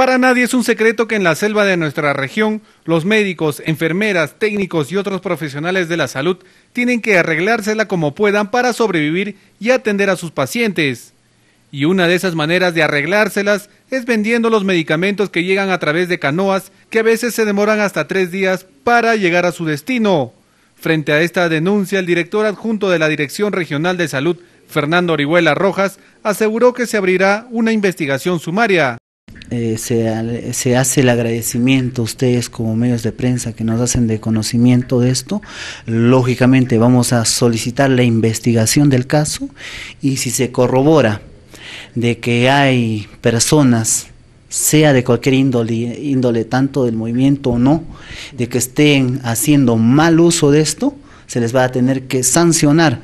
Para nadie es un secreto que en la selva de nuestra región, los médicos, enfermeras, técnicos y otros profesionales de la salud tienen que arreglársela como puedan para sobrevivir y atender a sus pacientes. Y una de esas maneras de arreglárselas es vendiendo los medicamentos que llegan a través de canoas que a veces se demoran hasta tres días para llegar a su destino. Frente a esta denuncia, el director adjunto de la Dirección Regional de Salud, Fernando Orihuela Rojas, aseguró que se abrirá una investigación sumaria. Eh, se, se, hace el agradecimiento a ustedes como medios de prensa que nos hacen de conocimiento de esto. Lógicamente vamos a solicitar la investigación del caso y si se corrobora de que hay personas sea de cualquier índole, índole tanto del movimiento o no, de que estén haciendo mal uso de esto, se les va a tener que sancionar.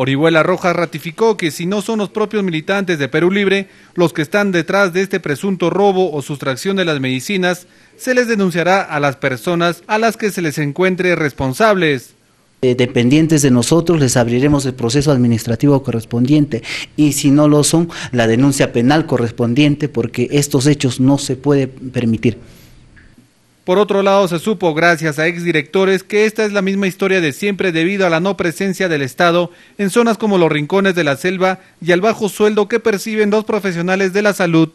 Orihuela Rojas ratificó que si no son los propios militantes de Perú Libre los que están detrás de este presunto robo o sustracción de las medicinas, se les denunciará a las personas a las que se les encuentre responsables. Eh, dependientes de nosotros, les abriremos el proceso administrativo correspondiente y si no lo son, la denuncia penal correspondiente porque estos hechos no se puede permitir. Por otro lado, se supo, gracias a exdirectores, que esta es la misma historia de siempre debido a la no presencia del Estado en zonas como los rincones de la selva y al bajo sueldo que perciben los profesionales de la salud.